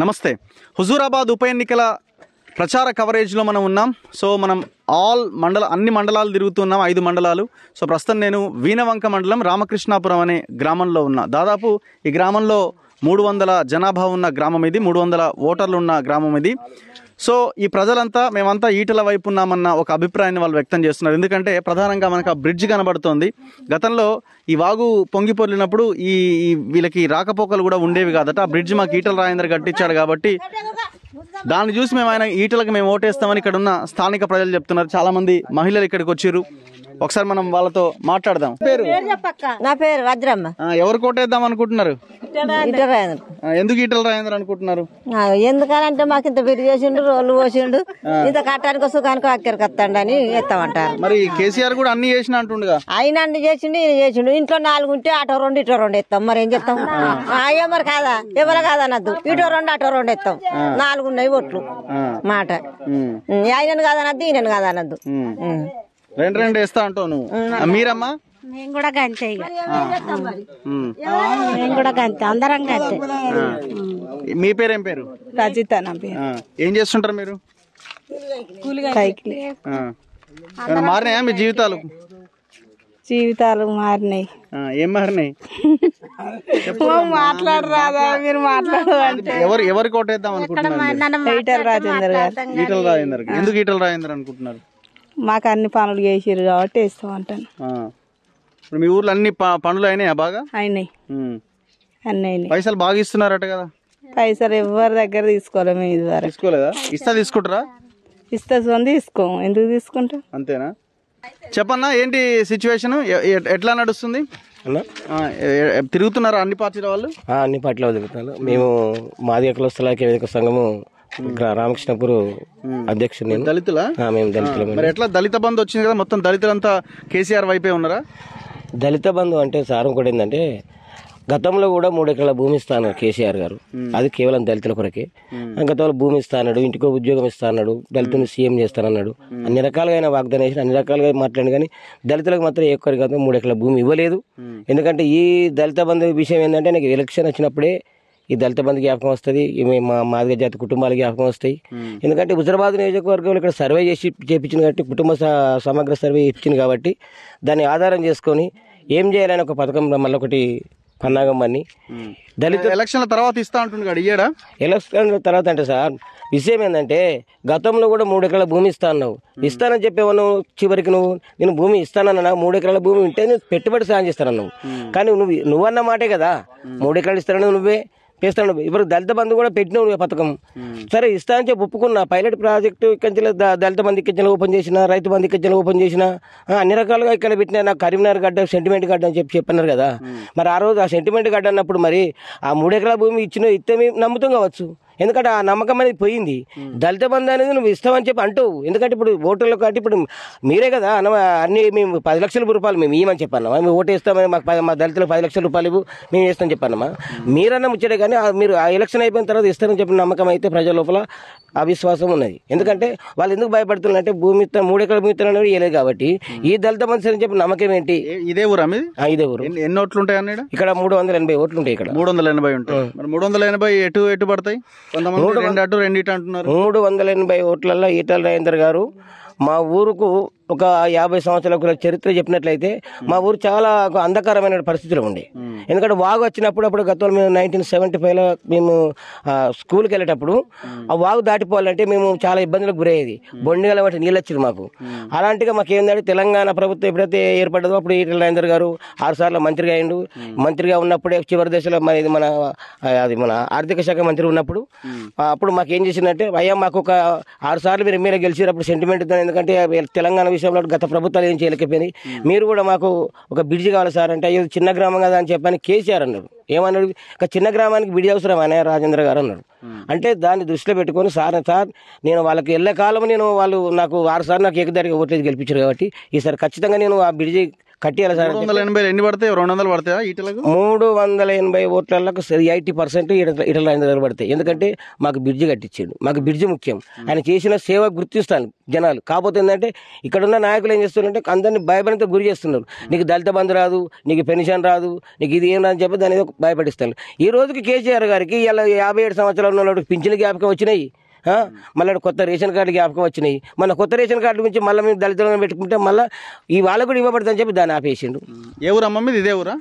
నమస్తే హుజూరాబాద్ ఉప ఎన్నికల ప్రచార కవరేజ్లో మనం ఉన్నాం సో మనం ఆల్ మండల అన్ని మండలాలు తిరుగుతున్నాం ఐదు మండలాలు సో ప్రస్తుతం నేను వీణవంక మండలం రామకృష్ణాపురం అనే గ్రామంలో ఉన్నా దాదాపు ఈ గ్రామంలో మూడు వందల జనాభా ఉన్న గ్రామం ఇది మూడు వందల ఓటర్లు ఉన్న గ్రామం ఇది సో ఈ ప్రజలంతా మేమంతా ఈటల వైపు ఉన్నామన్న ఒక అభిప్రాయాన్ని వాళ్ళు వ్యక్తం చేస్తున్నారు ఎందుకంటే ప్రధానంగా మనకు ఆ బ్రిడ్జ్ కనబడుతోంది గతంలో ఈ వాగు పొంగి పొర్లినప్పుడు ఈ వీళ్ళకి రాకపోకలు కూడా ఉండేవి కాదట ఆ బ్రిడ్జ్ మాకు ఈటల రాయందర్ కట్టించాడు కాబట్టి దాన్ని చూసి మేము ఆయన ఈటలకు మేము ఓటేస్తామని ఇక్కడ ఉన్న స్థానిక ప్రజలు చెప్తున్నారు చాలామంది మహిళలు ఇక్కడికి వచ్చారు ఒకసారి మనం వాళ్ళతో మాట్లాడదాం పేరు నా పేరు వజ్రమ్మ ఎవరు కోటేద్దాం అనుకుంటున్నారు ఎందుకు ఈటల రాజేంద్ర అనుకుంటున్నారు ఎందుకనంటే మాకు ఇంత బిడ్డు చేసిండు రోడ్లు పోసిండు ఇంత కట్టడానికి సుఖానికి అక్కడికి వస్తాడు అని ఎత్తామంటారు మరి కేసీఆర్ కూడా అన్ని చేసిన అంటుండగా ఆయన అన్ని చేసిండు ఈయన చేసిండు ఇంట్లో నాలుగు ఉంటే ఆటో రెండు ఇటో రెండు ఎత్తాం మరి ఏం చెప్తాం అయ్యో మరి కాదా ఎవరు కాదనద్దు ఇటో రెండు ఆటో రెండు ఎత్తాం నాలుగు ఉన్నాయి ఒట్లు మాట ఆయనను కాదనద్దు ఈయనను నద్దు రెండు రెండు వేస్తా అంటావు నువ్వు మీరమ్మా మేము కూడా గంతే మేము కూడా గంతే అందరం గంతే మీ పేరు ఏం పేరు రజిత ఏం చేస్తుంటారు మీరు మారినాయా మీ జీవితాలు జీవితాలు మారినాయి ఏం మారినాయి మాట్లాడరాదా మీరు మాట్లాడదా ఎవరు ఎవరికి ఓటేద్దాం అనుకుంటున్నారు ఈటల రాజేందర్ గారు ఈటల రాజేందర్ ఎందుకు ఈటల రాజేందర్ అనుకుంటున్నారు మాకు అన్ని పనులు చేసారు కాబట్టి వేస్తాం అంటాను ఇప్పుడు మీ ఊర్లో అన్ని ప- పనులు అయినాయా బాగా అయినాయి ఉమ్. అన్నీ అయినాయి పైసలు బాగా ఇస్తున్నారట కదా పైసలు ఎవరి దగ్గర తీసుకోలేము తీసుకోలేదా ఇస్తా తీసుకుంటారా ఇస్తే సొంత తీసుకో ఎందుకు తీసుకుంటా అంతేనా చెప్పన్నా ఏంటి సిచ్యువేషన్ ఎట్లా నడుస్తుంది తిరుగుతున్నారా అన్ని పార్టీల వాళ్ళు అన్ని అన్ని వాళ్ళు తిరుగుతున్నారు మేము మాది ఎక్కడ స్థలాకి సంఘము ఇక్కడ రామకృష్ణపూర్ అధ్యక్షుడు నేను దళితుల మేము దళితుల మరి ఎట్లా దళిత బంధు వచ్చింది కదా మొత్తం దళితులంతా కేసీఆర్ వైపే ఉన్నారా దళిత బంధు అంటే సారం కూడా ఏంటంటే గతంలో కూడా మూడెకరాల భూమి ఇస్తాను కేసీఆర్ గారు అది కేవలం దళితుల కొరకే గతంలో భూమి ఇస్తాడు ఇంటికో ఉద్యోగం ఇస్తాడు దళితుని సీఎం చేస్తానన్నాడు అన్ని రకాలుగా వాగ్దానం చేసి అన్ని రకాలుగా మాట్లాడు కానీ దళితులకు మాత్రం ఎక్కడికి మూడు ఎకరాల భూమి ఇవ్వలేదు ఎందుకంటే ఈ దళిత బంధు విషయం ఏంటంటే నాకు ఎలక్షన్ వచ్చినప్పుడే ఈ దళిత బంధు జ్ఞాపకం వస్తుంది మా మాదిగ జాతి కుటుంబాల జ్ఞాపకం వస్తాయి ఎందుకంటే హుజరాబాద్ నియోజకవర్గంలో ఇక్కడ సర్వే చేసి చేపించిన కాబట్టి కుటుంబ సమగ్ర సర్వే ఇచ్చింది కాబట్టి దాన్ని ఆధారం చేసుకొని ఏం చేయాలని ఒక పథకం మళ్ళీ మళ్ళొకటి పన్నాగమ్మని దళిత ఎలక్షన్ల తర్వాత ఇస్తా ఉంటుంది ఎలక్షన్ తర్వాత అంటే సార్ విషయం ఏంటంటే గతంలో కూడా మూడు ఎకరాల భూమి ఇస్తా అన్నావు ఇస్తానని చెప్పేవా చివరికి నువ్వు నేను భూమి ఇస్తానన్నా మూడు ఎకరాల భూమి ఉంటే నేను పెట్టుబడి సాయం చేస్తాను నువ్వు కానీ నువ్వు నువ్వన్న మాటే కదా మూడు ఎకరాలు ఇస్తానని నువ్వే చేస్తాను ఇప్పుడు దళిత బంధు కూడా పెట్టినావు పథకం సరే అని చెప్పి ఒప్పుకున్నా పైలట్ ప్రాజెక్టు ఇక్కడి దళిత బంధు ఇక్కడి ఓపెన్ చేసిన రైతు బంధు ఇక్కడి ఓపెన్ చేసిన అన్ని రకాలుగా ఇక్కడ పెట్టిన నాకు కరీంనగర్ గడ్డ సెంటిమెంట్ గడ్డ అని చెప్పి చెప్పన్నారు కదా మరి ఆ రోజు ఆ సెంటిమెంట్ గడ్డ అన్నప్పుడు మరి ఆ మూడెకరాల భూమి ఇచ్చిన ఇస్తే మేము నమ్ముతాం కావచ్చు ఎందుకంటే ఆ నమ్మకం అనేది పోయింది దళిత బంధు అనేది నువ్వు అని చెప్పి అంటూ ఎందుకంటే ఇప్పుడు ఓటర్లు కాబట్టి ఇప్పుడు మీరే కదా అన్న అన్ని మేము పది లక్షల రూపాయలు మేము ఇవ్వమని చెప్పన్నామా మేము ఓటు ఇస్తామని మాకు మా దళితులు పది లక్షల రూపాయలు ఇవ్వు మేము ఇస్తామని చెప్పన్నామా మీరన్నా ముచ్చడే కానీ మీరు ఆ ఎలక్షన్ అయిపోయిన తర్వాత ఇస్తారని చెప్పిన నమ్మకం అయితే ప్రజల లోపల అవిశ్వాసం ఉన్నది ఎందుకంటే వాళ్ళు ఎందుకు భయపడుతున్నారు అంటే భూమి మూడెకర మిత్రులు వేయలేదు కాబట్టి ఈ దళిత మనిషి అని చెప్పి నమ్మకం ఏంటి ఇదే ఊరా ఇదే ఊరు ఎన్ని ఓట్లు ఉంటాయి అన్నాడు ఇక్కడ మూడు వందల ఎనభై ఓట్లు ఉంటాయి ఇక్కడ మూడు వందల ఎనభై ఉంటాయి మూడు వందల ఎనభై ఎటు ఎటు పడతాయి మూడు వందల ఎనభై ఓట్లలో ఈటల రాజేందర్ గారు మా ఊరుకు ఒక యాభై సంవత్సరాల చరిత్ర చెప్పినట్లయితే hmm. మా ఊరు చాలా అంధకారమైన పరిస్థితులు ఉండే hmm. ఎందుకంటే వాగు వచ్చినప్పుడు అప్పుడు గతంలో మేము నైన్టీన్ సెవెంటీ ఫైవ్లో మేము స్కూల్కి వెళ్ళేటప్పుడు hmm. ఆ వాగు దాటిపోవాలంటే మేము చాలా ఇబ్బందులకు గురయ్యేది బొండిగల వంటి నీళ్ళు వచ్చింది మాకు అలాంటిగా మాకు ఏంటంటే తెలంగాణ ప్రభుత్వం ఎప్పుడైతే ఏర్పడ్డదో అప్పుడు ఈటల రాజేందర్ గారు ఆరు సార్లు మంత్రిగా అయిండు మంత్రిగా ఉన్నప్పుడే చివరి దశలో మన ఇది మన అది మన ఆర్థిక శాఖ మంత్రి ఉన్నప్పుడు అప్పుడు మాకు ఏం చేసిందంటే అయ్యా మాకు ఒక ఆరు సార్లు మీరు ఎమ్మెల్యే గెలిచినప్పుడు సెంటిమెంట్ ఎందుకంటే తెలంగాణ విషయం విషయంలో గత ప్రభుత్వాలు ఏం చేయలేకపోయినాయి మీరు కూడా మాకు ఒక బ్రిడ్జ్ కావాలి సార్ అంటే అయ్యో చిన్న గ్రామం కదా అని చెప్పని కేసీఆర్ అన్నాడు ఏమన్నాడు ఒక చిన్న గ్రామానికి బిడి అవసరం అనే రాజేంద్ర గారు అన్నాడు అంటే దాన్ని దృష్టిలో పెట్టుకొని సార్ సార్ నేను వాళ్ళకి వెళ్ళే కాలం నేను వాళ్ళు నాకు ఆరు సార్ నాకు ఏకదారికి ఓట్లేదు గెలిపించారు కాబట్టి ఈసారి ఖచ్చితంగా నేను ఆ బిడ్జి కట్టియాలి సార్ రెండు వందల ఎనభై ఎన్ని పడతాయి రెండు వందలు పడతాయి మూడు వందల ఎనభై ఓట్లకు ఎయిటీ పర్సెంట్ ఇటల ఐదు పడతాయి ఎందుకంటే మాకు బ్రిడ్జి కట్టించాడు మాకు బ్రిడ్జి ముఖ్యం ఆయన చేసిన సేవ గుర్తిస్తాను జనాలు కాకపోతే ఏంటంటే ఇక్కడ ఉన్న నాయకులు ఏం చేస్తున్నారంటే అందరినీ భయపడితే గురి చేస్తున్నారు నీకు దళిత బంధు రాదు నీకు పెన్షన్ రాదు నీకు ఇది ఏం అని చెప్పి దాని భయపడిస్తాను ఈ రోజుకి కేసీఆర్ గారికి ఇలా యాభై ఏడు సంవత్సరాలు ఉన్న పింఛన్ జ్ఞాపకం వచ్చినాయి మళ్ళీ కొత్త రేషన్ కార్డు జ్ఞాపకం వచ్చినాయి మన కొత్త రేషన్ కార్డు నుంచి మళ్ళీ మేము దళితులను పెట్టుకుంటే మళ్ళీ ఈ వాళ్ళకు కూడా ఇవ్వబడుతుందని చెప్పి దాన్ని ఆపేసిండు ఏ ఊరా మమ్మీ ఇదే ఊరా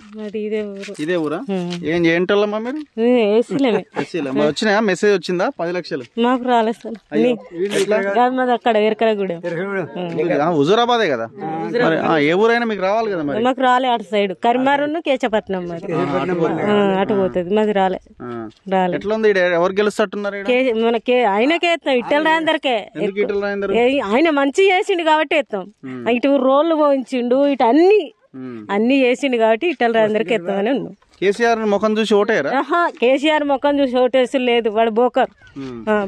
ఇదే ఊరా ఏం ఏంటమ్మా మీరు వచ్చినా మెసేజ్ వచ్చిందా పది లక్షలు మాకు అక్కడ హుజూరాబాదే కదా ఏ ఊరైనా మీకు రావాలి కదా మరి మాకు రాలే అటు సైడ్ కరిమారును కేచపట్నం మరి అటు పోతుంది మాది రాలే రాలే ఎట్లా ఉంది ఎవరు గెలుస్తారు మన ఆయన ఆయనకే ఎత్తాం ఇట్టల రాయందరికే ఆయన మంచి చేసిండు కాబట్టి ఎత్తాం ఇటు రోళ్లు పోయించిండు ఇటు అన్ని అన్ని చేసిండు కాబట్టి ఇటల్ రాజేందర్కి ఎత్తామని ఉన్నాం కేసీఆర్ ముఖం చూసి ఓటేరా కేసీఆర్ ముఖం చూసి ఓటేసి లేదు వాడు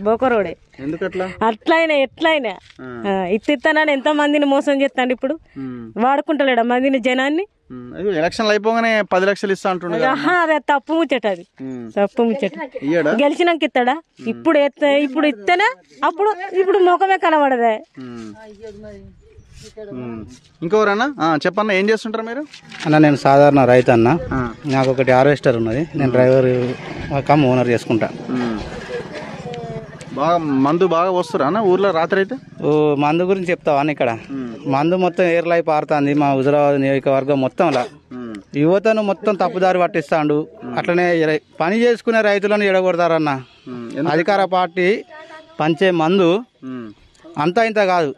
బోకర్ ఓడే అట్లయినా ఎట్లయినా ఇత్తిత్తానని ఎంత మందిని మోసం చేస్తాడు ఇప్పుడు వాడుకుంటలేడా మందిని జనాన్ని ఎలక్షన్ అయిపోగానే పది లక్షలు ఇస్తా అంటున్నాడు తప్పు ముచ్చట అది తప్పు ముచ్చట గెలిచినాక ఇస్తాడా ఇప్పుడు ఇప్పుడు ఇస్తేనే అప్పుడు ఇప్పుడు ముఖమే కనబడదే ఇంకోరన్నా చెప్పన్నా ఏం చేస్తుంటారు మీరు అన్న నేను సాధారణ రైతు అన్న నాకు ఒకటి హార్వెస్టర్ ఉన్నది నేను డ్రైవర్ కమ్ ఓనర్ చేసుకుంటా బాగా మందు బాగా వస్తురా అన్న ఊర్లో రాత్రి అయితే ఓ మందు గురించి చెప్తావా అన్న ఇక్కడ మందు మొత్తం ఏర్లై పారుతుంది మా హుజరాబాద్ నియోజకవర్గం మొత్తం అలా యువతను మొత్తం తప్పుదారి పట్టిస్తాడు అట్లనే పని చేసుకునే రైతులను ఎడగొడతారన్న అధికార పార్టీ పంచే మందు అంతా ఇంత కాదు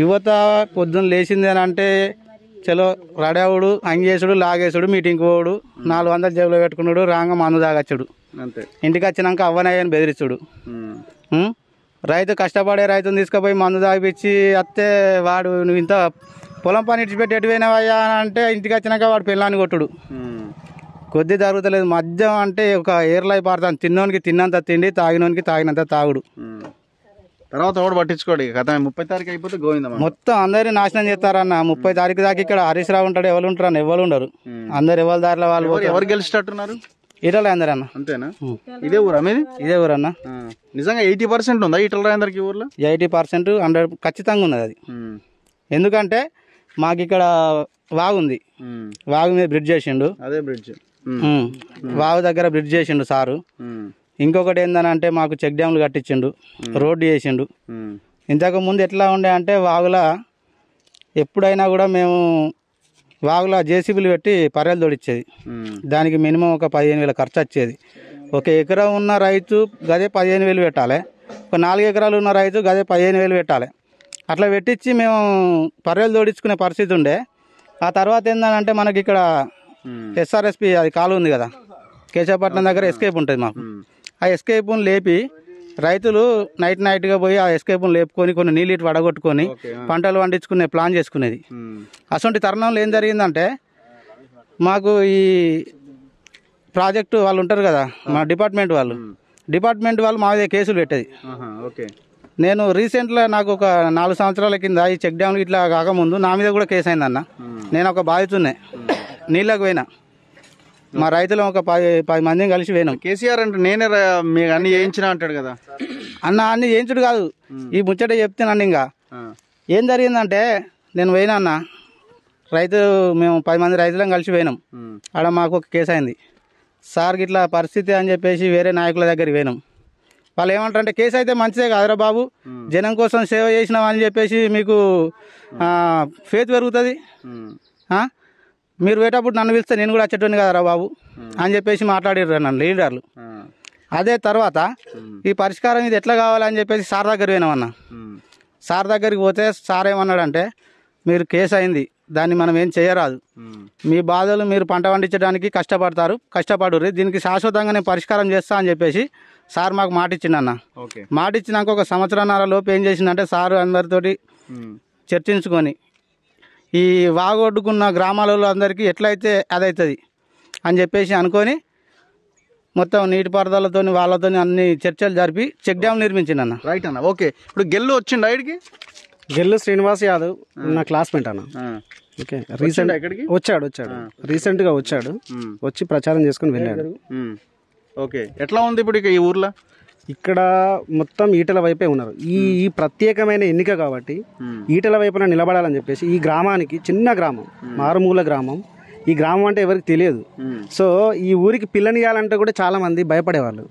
యువత పొద్దున్న లేచింది అని అంటే చలో రడావుడు అంగేసుడు లాగేసుడు మీటింగ్ పోవుడు నాలుగు వందలు జేబులో పెట్టుకున్నాడు రాంగ మందు తాగచ్చుడు ఇంటికి వచ్చినాక అవ్వనాయని బెదిరించుడు రైతు కష్టపడే రైతుని తీసుకుపోయి మందు తాగిపించి అత్తే వాడు నువ్వు ఇంత పొలం పని ఇచ్చిపెట్టి ఎటు పోయినావయ్యా అని అంటే ఇంటికి వచ్చినాక వాడు పిల్లాన్ని కొట్టుడు కొద్ది జరుగుతలేదు మద్యం అంటే ఒక ఏర్లై పడతాను తిన్నోనికి తిన్నంత తిండి తాగినోనికి తాగినంత తాగుడు తర్వాత ఎవడు పట్టించుకోడు గత కథ ముప్పై తారీఖు అయిపోతే గోవిందం మొత్తం అందరి నాశనం చేస్తారన్న ముప్పై తారీఖు దాకా ఇక్కడ హరీష్ రావు ఉంటాడు ఎవరు ఉంటారు అన్న ఎవరు ఉండరు అందరు ఎవరి దారిలో వాళ్ళు ఎవరు గెలిచినట్టున్నారు ఈటల రాయందర్ అన్న అంతేనా ఇదే ఊరా మీది ఇదే ఊరు అన్న నిజంగా ఎయిటీ పర్సెంట్ ఉందా ఈటల రాయందరికి ఊర్లో ఎయిటీ పర్సెంట్ హండ్రెడ్ ఖచ్చితంగా ఉన్నది అది ఎందుకంటే మాకు ఇక్కడ వాగుంది వాగు మీద బ్రిడ్జ్ చేసిండు అదే బ్రిడ్జ్ వాగు దగ్గర బ్రిడ్జ్ చేసిండు సారు ఇంకొకటి ఏందనంటే మాకు చెక్ డ్యామ్లు కట్టించిండు రోడ్డు చేసిండు ఇంతకు ముందు ఎట్లా ఉండే అంటే వాగుల ఎప్పుడైనా కూడా మేము వాగుల జేసీబీలు పెట్టి పర్యలు తోడిచ్చేది దానికి మినిమం ఒక పదిహేను వేల ఖర్చు వచ్చేది ఒక ఎకరా ఉన్న రైతు గదే పదిహేను వేలు పెట్టాలి ఒక నాలుగు ఎకరాలు ఉన్న రైతు గదే పదిహేను వేలు పెట్టాలి అట్లా పెట్టించి మేము పర్యలు తోడించుకునే పరిస్థితి ఉండే ఆ తర్వాత ఏంటంటే మనకి ఇక్కడ ఎస్ఆర్ఎస్పి అది కాలు ఉంది కదా కేశవపట్నం దగ్గర ఎస్కేప్ ఉంటుంది మాకు ఆ ఎస్కేప్ను లేపి రైతులు నైట్ నైట్గా పోయి ఆ ఎస్కేపును లేపుకొని కొన్ని నీళ్ళు ఇటు వడగొట్టుకొని పంటలు పండించుకునే ప్లాన్ చేసుకునేది అసొంటి తరుణంలో ఏం జరిగిందంటే మాకు ఈ ప్రాజెక్టు వాళ్ళు ఉంటారు కదా మా డిపార్ట్మెంట్ వాళ్ళు డిపార్ట్మెంట్ వాళ్ళు మా కేసులు పెట్టేది నేను రీసెంట్గా నాకు ఒక నాలుగు సంవత్సరాల కింద ఈ చెక్ డ్యామ్లు ఇట్లా కాకముందు నా మీద కూడా కేసు అయిందన్న నేను ఒక బాధితున్నే నీళ్ళకు పోయినా మా రైతులు ఒక పది పది మందిని కలిసి పోయినాం కేసీఆర్ అంటే నేనే మీకు అన్ని చేయించిన అంటాడు కదా అన్న అన్ని చేయించుడు కాదు ఈ ముచ్చట చెప్తున్నాను ఇంకా ఏం జరిగిందంటే నేను పోయినా అన్న రైతు మేము పది మంది రైతులం కలిసి పోయినాం ఆడ మాకు ఒక కేసు అయింది సార్ ఇట్లా పరిస్థితి అని చెప్పేసి వేరే నాయకుల దగ్గరికి పోయినాం వాళ్ళు ఏమంటారు అంటే కేసు అయితే మంచిదే కాదురా బాబు జనం కోసం సేవ చేసినాం అని చెప్పేసి మీకు ఫేత్ పెరుగుతుంది మీరు పోయేటప్పుడు నన్ను పిలిస్తే నేను కూడా వచ్చేటోని కదరా బాబు అని చెప్పేసి మాట్లాడారు నన్ను లీడర్లు అదే తర్వాత ఈ పరిష్కారం ఇది ఎట్లా కావాలని చెప్పేసి సార్ దగ్గర పోయినామన్నా సార్ దగ్గరికి పోతే సార్ ఏమన్నాడంటే మీరు కేసు అయింది దాన్ని మనం ఏం చేయరాదు మీ బాధలు మీరు పంట పండించడానికి కష్టపడతారు కష్టపడుర్రి దీనికి శాశ్వతంగా నేను పరిష్కారం చేస్తా అని చెప్పేసి సార్ మాకు మాట ఇచ్చిండన్న మాట ఇచ్చినాక ఒక సంవత్సరాన్నర లోపు ఏం చేసిందంటే సార్ అందరితోటి చర్చించుకొని ఈ వాగొడ్డుకున్న గ్రామాలలో అందరికీ ఎట్లయితే అదవుతుంది అని చెప్పేసి అనుకొని మొత్తం నీటిపారుదలతో వాళ్ళతో అన్ని చర్చలు జరిపి చెక్ డ్యామ్ నిర్మించింది అన్న రైట్ అన్న ఓకే ఇప్పుడు గెల్లు వచ్చిండు ఆయడికి గెల్లు శ్రీనివాస్ యాదవ్ నా క్లాస్మేట్ అన్న ఓకే రీసెంట్ వచ్చాడు వచ్చాడు రీసెంట్ గా వచ్చాడు వచ్చి ప్రచారం చేసుకుని వెళ్ళాడు ఓకే ఎట్లా ఉంది ఇప్పుడు ఈ ఊర్లో ఇక్కడ మొత్తం ఈటల వైపే ఉన్నారు ఈ ఈ ప్రత్యేకమైన ఎన్నిక కాబట్టి ఈటల వైపున నిలబడాలని చెప్పేసి ఈ గ్రామానికి చిన్న గ్రామం మారుమూల గ్రామం ఈ గ్రామం అంటే ఎవరికి తెలియదు సో ఈ ఊరికి పిల్లనియాలంటే కూడా చాలా మంది భయపడేవాళ్ళు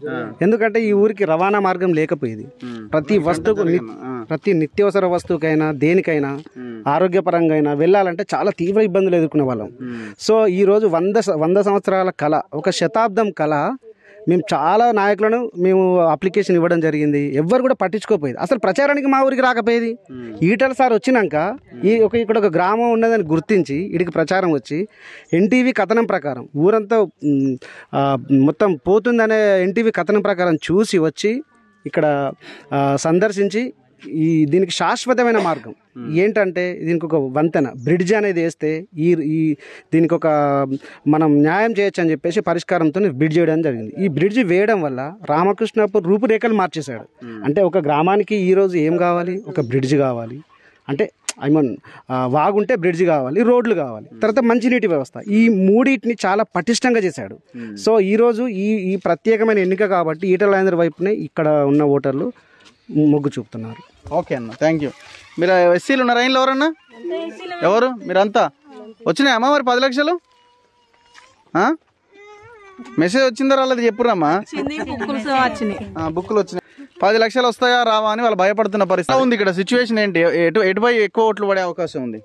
ఎందుకంటే ఈ ఊరికి రవాణా మార్గం లేకపోయేది ప్రతి వస్తువుకు ప్రతి నిత్యవసర వస్తువుకైనా దేనికైనా ఆరోగ్యపరంగా అయినా వెళ్ళాలంటే చాలా తీవ్ర ఇబ్బందులు ఎదుర్కొనే వాళ్ళం సో ఈరోజు వంద వంద సంవత్సరాల కళ ఒక శతాబ్దం కళ మేము చాలా నాయకులను మేము అప్లికేషన్ ఇవ్వడం జరిగింది ఎవ్వరు కూడా పట్టించుకోపోయేది అసలు ప్రచారానికి మా ఊరికి రాకపోయేది hmm. ఈటల సార్ వచ్చినాక ఈ hmm. ఒక ఇక్కడ ఒక గ్రామం ఉన్నదని గుర్తించి ఇడికి ప్రచారం వచ్చి ఎన్టీవీ కథనం ప్రకారం ఊరంతా మొత్తం పోతుందనే ఎన్టీవీ కథనం ప్రకారం చూసి వచ్చి ఇక్కడ సందర్శించి ఈ దీనికి శాశ్వతమైన మార్గం ఏంటంటే దీనికి ఒక వంతెన బ్రిడ్జ్ అనేది వేస్తే ఈ ఈ దీనికి ఒక మనం న్యాయం చేయొచ్చు అని చెప్పేసి పరిష్కారంతో బ్రిడ్జ్ చేయడం జరిగింది ఈ బ్రిడ్జ్ వేయడం వల్ల రామకృష్ణపు రూపురేఖలు మార్చేశాడు అంటే ఒక గ్రామానికి ఈరోజు ఏం కావాలి ఒక బ్రిడ్జ్ కావాలి అంటే ఐ మీన్ వాగుంటే బ్రిడ్జ్ కావాలి రోడ్లు కావాలి తర్వాత మంచినీటి వ్యవస్థ ఈ మూడింటిని చాలా పటిష్టంగా చేశాడు సో ఈరోజు ఈ ఈ ప్రత్యేకమైన ఎన్నిక కాబట్టి ఈటల వైపునే ఇక్కడ ఉన్న ఓటర్లు మొగ్గు చూపుతున్నారు ఓకే అన్న థ్యాంక్ యూ మీరు ఎస్సీలు ఉన్నారా ఇంట్లో ఎవరన్నా ఎవరు మీరంతా వచ్చినాయి అమ్మ మరి పది లక్షలు మెసేజ్ వచ్చిందా రాలేదు చెప్పురమ్మా బుక్లు వచ్చినాయి పది లక్షలు వస్తాయా రావా అని వాళ్ళు భయపడుతున్న పరిస్థితి ఉంది ఇక్కడ సిచ్యువేషన్ ఏంటి ఎటు ఎటుపై ఎక్కువ ఓట్లు పడే అవకాశం ఉంది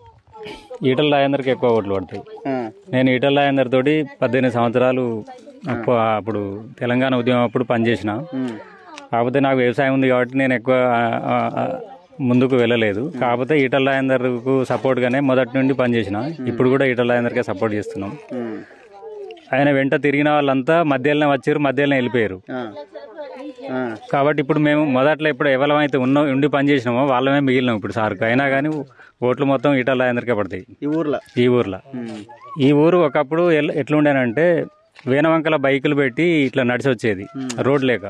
ఈటల రాజేందర్కి ఎక్కువ ఓట్లు పడతాయి నేను ఈటల రాజేందర్ తోటి పద్దెనిమిది సంవత్సరాలు అప్పుడు తెలంగాణ ఉద్యమం అప్పుడు పనిచేసిన కాకపోతే నాకు వ్యవసాయం ఉంది కాబట్టి నేను ఎక్కువ ముందుకు వెళ్ళలేదు కాకపోతే ఈటల రాజేందర్కు సపోర్ట్గానే మొదటి నుండి పనిచేసిన ఇప్పుడు కూడా ఈటల రాజేందర్కే సపోర్ట్ చేస్తున్నాం ఆయన వెంట తిరిగిన వాళ్ళంతా మధ్యలోనే వచ్చారు మధ్యలోనే వెళ్ళిపోయారు కాబట్టి ఇప్పుడు మేము మొదట్లో ఇప్పుడు ఎవరమైతే ఉన్నాం ఉండి పనిచేసినామో వాళ్ళమే మిగిలినాం ఇప్పుడు సార్కు అయినా కానీ ఓట్లు మొత్తం ఈటల రాజేందర్కే పడతాయి ఈ ఊర్లో ఈ ఊర్లో ఈ ఊరు ఒకప్పుడు ఎట్లుండేనంటే వేనవంకల బైకులు పెట్టి ఇట్లా నడిచి వచ్చేది రోడ్ లేక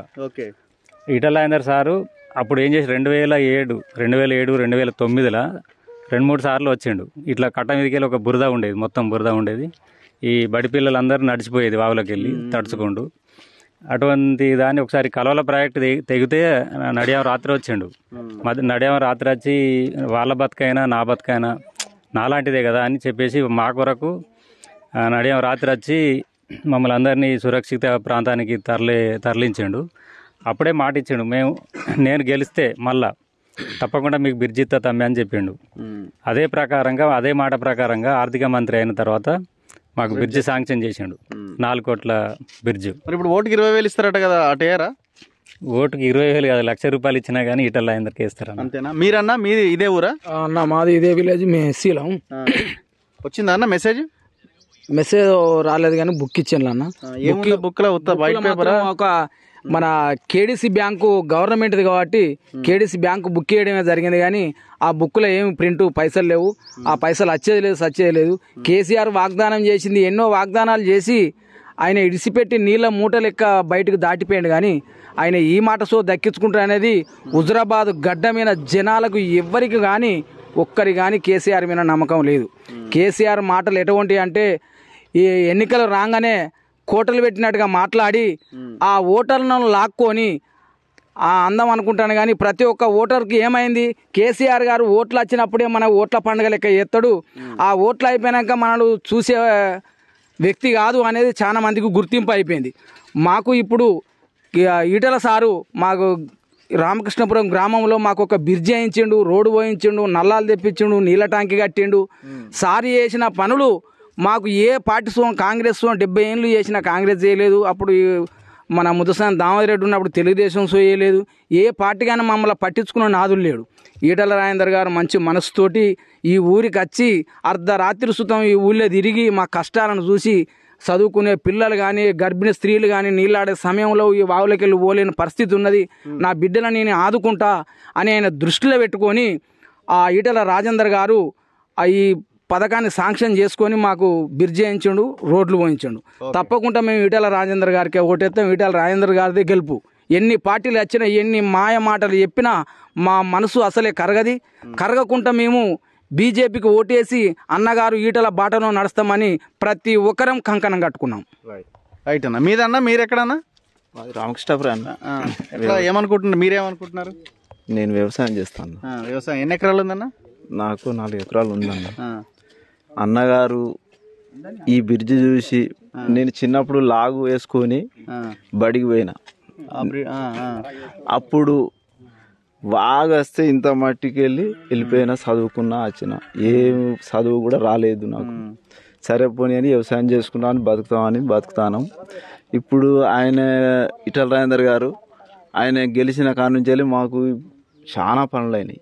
ఈటలాయనర్ సారు అప్పుడు ఏం చేసి రెండు వేల ఏడు రెండు వేల ఏడు రెండు వేల తొమ్మిదిలో రెండు మూడు సార్లు వచ్చిండు ఇట్లా కట్ట మీదకి వెళ్ళి ఒక బురద ఉండేది మొత్తం బురద ఉండేది ఈ బడి పిల్లలందరూ నడిచిపోయేది వావులోకి వెళ్ళి తడుచుకుంటూ అటువంటి దాన్ని ఒకసారి కలవల ప్రాజెక్ట్ తెగితే నడియాం రాత్రి వచ్చిండు మధ్య నడియాం రాత్రి వచ్చి వాళ్ళ బతుకైనా నా బతుకైనా నాలాంటిదే కదా అని చెప్పేసి మా కొరకు నడియాం రాత్రి వచ్చి మమ్మల్ని అందరినీ సురక్షిత ప్రాంతానికి తరలి తరలించిండు అప్పుడే మాట ఇచ్చిండు మేము నేను గెలిస్తే మళ్ళా తప్పకుండా మీకు బిర్జిత్త తమ్మి అని చెప్పిండు అదే ప్రకారంగా అదే మాట ప్రకారంగా ఆర్థిక మంత్రి అయిన తర్వాత మాకు బిర్జి శాంక్షన్ చేసిండు నాలుగు కోట్ల బిర్జు ఇప్పుడు ఓటుకి ఇరవై వేలు ఇస్తారట కదా అటయారా ఓటుకి ఇరవై వేలు కదా లక్ష రూపాయలు ఇచ్చినా కానీ ఇటల్లా అందరికి ఇస్తారా అంతేనా మీరన్నా మీ ఇదే ఊరా అన్న మాది ఇదే విలేజ్ మేము ఎస్సీలం వచ్చిందా అన్న మెసేజ్ మెసేజ్ రాలేదు కానీ బుక్ ఇచ్చాను అన్న బుక్ లో ఒక మన కేడీసీ బ్యాంకు గవర్నమెంట్ది కాబట్టి కేడీసీ బ్యాంకు బుక్ చేయడమే జరిగింది కానీ ఆ బుక్లో ఏమి ప్రింట్ పైసలు లేవు ఆ పైసలు వచ్చేది లేదు సచ్చేది లేదు కేసీఆర్ వాగ్దానం చేసింది ఎన్నో వాగ్దానాలు చేసి ఆయన ఇడిసిపెట్టి నీళ్ళ మూట లెక్క బయటకు దాటిపోయాడు కానీ ఆయన ఈ మాట సో దక్కించుకుంటారు అనేది హుజరాబాద్ గడ్డ మీద జనాలకు ఎవ్వరికి కానీ ఒక్కరి కానీ కేసీఆర్ మీద నమ్మకం లేదు కేసీఆర్ మాటలు ఎటువంటి అంటే ఈ ఎన్నికలు రాగానే కోటలు పెట్టినట్టుగా మాట్లాడి ఆ ఓటర్లను లాక్కొని ఆ అందం అనుకుంటాను కానీ ప్రతి ఒక్క ఓటర్కి ఏమైంది కేసీఆర్ గారు ఓట్లు వచ్చినప్పుడే మన ఓట్ల పండుగ లెక్క ఎత్తడు ఆ ఓట్లు అయిపోయాక మనడు చూసే వ్యక్తి కాదు అనేది చాలా మందికి గుర్తింపు అయిపోయింది మాకు ఇప్పుడు ఈటల సారు మాకు రామకృష్ణపురం గ్రామంలో మాకు ఒక బ్రిడ్జ్ వేయించిండు రోడ్డు పోయించిండు నల్లాలు తెప్పించిండు నీళ్ళ టాంకి కట్టిండు సారి చేసిన పనులు మాకు ఏ సో కాంగ్రెస్ డెబ్బై ఏళ్ళు చేసినా కాంగ్రెస్ చేయలేదు అప్పుడు మన ముద్దసాని దామోదర్ రెడ్డి ఉన్నప్పుడు తెలుగుదేశం సో చేయలేదు ఏ పార్టీ కానీ మమ్మల్ని పట్టించుకున్న నాదులు లేడు ఈటల రాజేందర్ గారు మంచి మనసుతోటి ఈ ఊరికి వచ్చి అర్ధరాత్రి సుతం ఈ ఊళ్ళో తిరిగి మా కష్టాలను చూసి చదువుకునే పిల్లలు కానీ గర్భిణీ స్త్రీలు కానీ నీళ్ళాడే సమయంలో ఈ వావులకి వెళ్ళి పోలేని పరిస్థితి ఉన్నది నా బిడ్డలను నేను ఆదుకుంటా అని ఆయన దృష్టిలో పెట్టుకొని ఆ ఈటల రాజేందర్ గారు ఈ పథకాన్ని శాంక్షన్ చేసుకొని మాకు బ్రిడ్జ్ చేయించండు రోడ్లు పోయించండు తప్పకుండా మేము ఈటల రాజేందర్ గారికి ఓటేస్తాం ఈటల రాజేందర్ గారిదే గెలుపు ఎన్ని పార్టీలు వచ్చినా ఎన్ని మాయ మాటలు చెప్పినా మా మనసు అసలే కరగది కరగకుండా మేము బీజేపీకి ఓటేసి అన్నగారు ఈటల బాటలో నడుస్తామని ప్రతి ఒక్కరం కంకణం కట్టుకున్నాం రైట్ అన్న మీదన్నా మీరెక్కడన్నా మాది అన్న ఏమనుకుంటున్నారు మీరేమనుకుంటున్నారు నేను వ్యవసాయం చేస్తాను వ్యవసాయం ఎన్ని ఎకరాలు ఉందన్న నాకు నాలుగు ఎకరాలు ఉందన్న అన్నగారు ఈ బ్రిడ్జ్ చూసి నేను చిన్నప్పుడు లాగు వేసుకొని బడికి పోయినా అప్పుడు బాగా వస్తే ఇంత మట్టికి వెళ్ళి వెళ్ళిపోయినా చదువుకున్నా వచ్చిన ఏ చదువు కూడా రాలేదు నాకు సరే పోనీ అని వ్యవసాయం చేసుకున్నాను బతుకుతామని బతుకుతాను ఇప్పుడు ఆయన ఇటల రాజేందర్ గారు ఆయన గెలిచిన కాడ నుంచి వెళ్ళి మాకు చాలా పనులు అయినాయి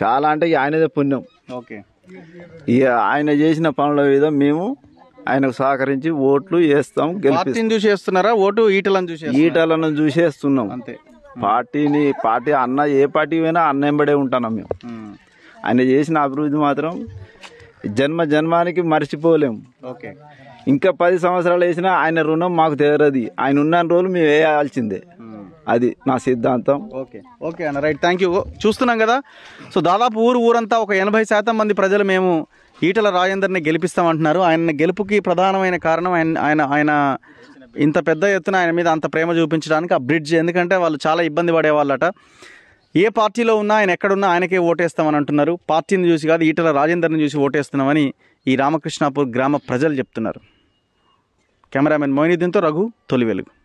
చాలా అంటే ఆయనదే పుణ్యం ఓకే ఇక ఆయన చేసిన పనుల మీద మేము ఆయనకు సహకరించి ఓట్లు వేస్తాం గెలిపిస్తాం చూసేస్తున్నారా ఓటు ఈటలను చూసి ఈటలను చూసేస్తున్నాం అంతే పార్టీని పార్టీ అన్న ఏ పార్టీ పోయినా అన్న ఎంబడే మేము ఆయన చేసిన అభివృద్ధి మాత్రం జన్మ జన్మానికి మర్చిపోలేం ఓకే ఇంకా పది సంవత్సరాలు వేసినా ఆయన రుణం మాకు తీరది ఆయన ఉన్న రోజులు మేము వేయాల్సిందే అది నా సిద్ధాంతం ఓకే ఓకే అన్న రైట్ థ్యాంక్ యూ చూస్తున్నాం కదా సో దాదాపు ఊరు ఊరంతా ఒక ఎనభై శాతం మంది ప్రజలు మేము ఈటల రాజేందర్ని గెలిపిస్తామంటున్నారు ఆయన గెలుపుకి ప్రధానమైన కారణం ఆయన ఆయన ఆయన ఇంత పెద్ద ఎత్తున ఆయన మీద అంత ప్రేమ చూపించడానికి ఆ బ్రిడ్జ్ ఎందుకంటే వాళ్ళు చాలా ఇబ్బంది పడేవాళ్ళట ఏ పార్టీలో ఉన్నా ఆయన ఎక్కడున్నా ఆయనకే ఓటేస్తామని అంటున్నారు పార్టీని చూసి కాదు ఈటల రాజేందర్ని చూసి ఓటేస్తున్నామని ఈ రామకృష్ణాపూర్ గ్రామ ప్రజలు చెప్తున్నారు కెమెరామెన్ మొయినుద్దీన్తో రఘు తొలి వెలుగు